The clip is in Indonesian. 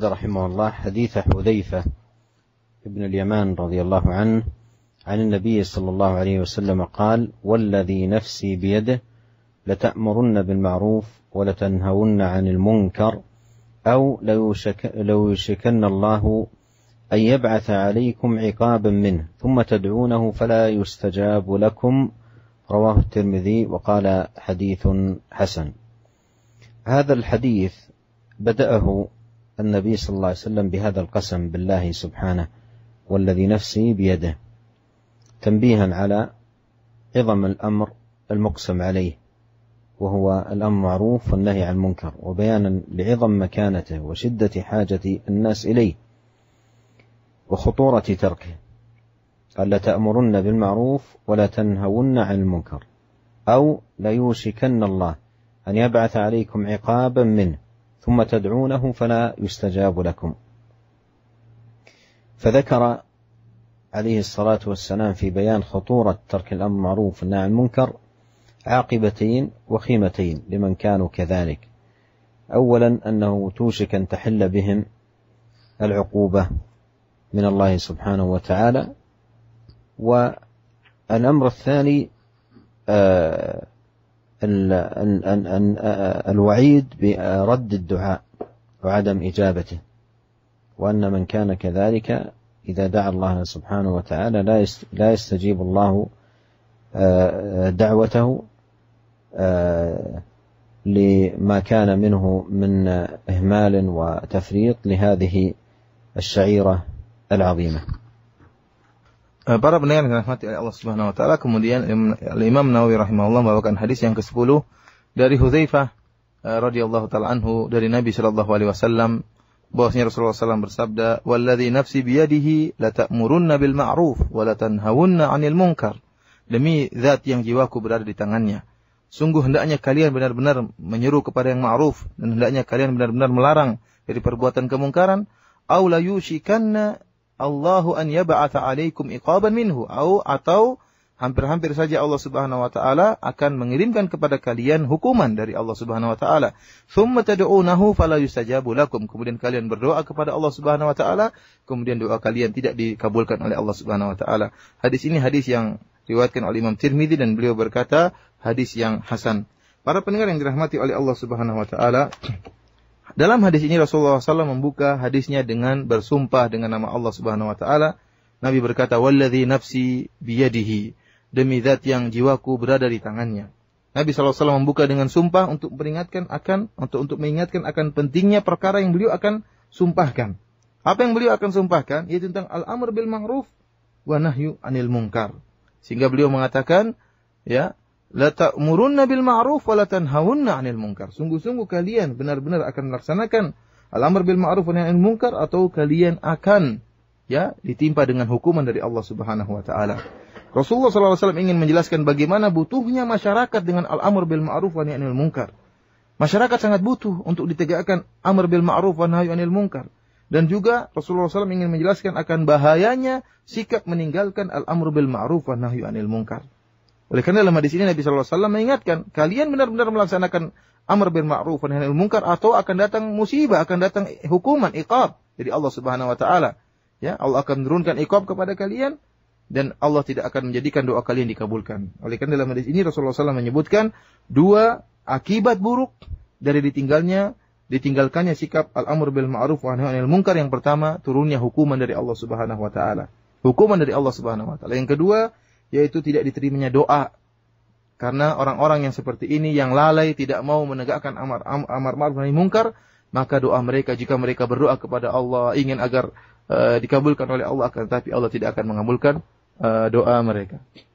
أورد رحمه الله حديث حذيفة بن اليمان رضي الله عنه عن النبي صلى الله عليه وسلم قال والذي نفسي بيده لتأمرن بالمعروف ولتنهون عن المنكر أو ليوشك ليوشكن الله أن يبعث عليكم عقابا منه ثم تدعونه فلا يستجاب لكم رواه الترمذي وقال حديث حسن هذا الحديث بدأه النبي صلى الله عليه وسلم بهذا القسم بالله سبحانه والذي نفسي بيده تنبيها على عظم الامر المقسم عليه وهو الامر معروف والنهي عن المنكر وبيانا لعظم مكانته وشده حاجه الناس اليه وخطوره تركه قال لتامرن بالمعروف ولا تنهون عن المنكر او ليوشكن الله ان يبعث عليكم عقابا منه ثم تدعونه فلا يستجاب لكم فذكر عليه الصلاة والسلام في بيان خطورة ترك الأمر معروف والنهي عن المنكر عاقبتين وخيمتين لمن كانوا كذلك أولا أنه توشك أن تحل بهم العقوبة من الله سبحانه وتعالى والأمر الثاني آه الوعيد برد الدعاء وعدم إجابته وأن من كان كذلك إذا دعا الله سبحانه وتعالى لا لا يستجيب الله آه، دعوته آه، لما كان منه من إهمال وتفريط لهذه الشعيرة العظيمة Eh, para pendengar yang dirahmati oleh Allah Subhanahu wa taala, kemudian Imam Nawawi rahimahullah membawakan hadis yang ke-10 dari Hudzaifah eh, radhiyallahu taala anhu dari Nabi sallallahu alaihi wasallam bahwasanya Rasulullah SAW bersabda, "Wallazi nafsi biyadihi la ta'murunna bil ma'ruf wa la tanhawunna 'anil munkar." Demi zat yang jiwaku berada di tangannya. Sungguh hendaknya kalian benar-benar menyeru kepada yang ma'ruf dan hendaknya kalian benar-benar melarang dari perbuatan kemungkaran, "Au yushikanna Allahu an yab'atha alaikum iqaban minhu au atau hampir-hampir saja Allah Subhanahu wa taala akan mengirimkan kepada kalian hukuman dari Allah Subhanahu wa taala. Tsumma tad'unahu fala yustajabu lakum. Kemudian kalian berdoa kepada Allah Subhanahu wa taala, kemudian doa kalian tidak dikabulkan oleh Allah Subhanahu wa taala. Hadis ini hadis yang diriwayatkan oleh Imam Tirmizi dan beliau berkata hadis yang hasan. Para pendengar yang dirahmati oleh Allah Subhanahu wa taala, dalam hadis ini Rasulullah SAW membuka hadisnya dengan bersumpah dengan nama Allah Subhanahu Wa Taala. Nabi berkata, "Walladhi nafsi biyadihi." Demi zat yang jiwaku berada di tangannya. Nabi SAW membuka dengan sumpah untuk peringatkan akan untuk untuk mengingatkan akan pentingnya perkara yang beliau akan sumpahkan. Apa yang beliau akan sumpahkan yaitu tentang al-amr bil ma'ruf wa nahyu anil munkar. Sehingga beliau mengatakan, ya, la ta'murunna bil ma'ruf wa la tanhawunna 'anil munkar. Sungguh-sungguh kalian benar-benar akan melaksanakan al-amr bil ma'ruf wa nahi munkar atau kalian akan ya ditimpa dengan hukuman dari Allah Subhanahu wa taala. Rasulullah SAW ingin menjelaskan bagaimana butuhnya masyarakat dengan al-amr bil ma'ruf wa nahi munkar. Masyarakat sangat butuh untuk ditegakkan amr bil ma'ruf wa nahi anil munkar. Dan juga Rasulullah SAW ingin menjelaskan akan bahayanya sikap meninggalkan al-amr bil ma'ruf wa nahi anil munkar. Oleh karena dalam hadis ini Nabi SAW mengingatkan, kalian benar-benar melaksanakan amr bin ma'ruf dan nahi munkar atau akan datang musibah, akan datang hukuman, iqab jadi Allah Subhanahu wa taala. Ya, Allah akan menurunkan iqab kepada kalian dan Allah tidak akan menjadikan doa kalian dikabulkan. Oleh karena dalam hadis ini Rasulullah SAW menyebutkan dua akibat buruk dari ditinggalnya ditinggalkannya sikap al-amr bil ma'ruf wa nahi munkar yang pertama turunnya hukuman dari Allah Subhanahu wa taala. Hukuman dari Allah Subhanahu wa taala. Yang kedua, yaitu tidak diterimanya doa. Karena orang-orang yang seperti ini yang lalai tidak mau menegakkan amar amar ma'ruf nahi mungkar, maka doa mereka jika mereka berdoa kepada Allah ingin agar uh, dikabulkan oleh Allah akan tetapi Allah tidak akan mengabulkan uh, doa mereka.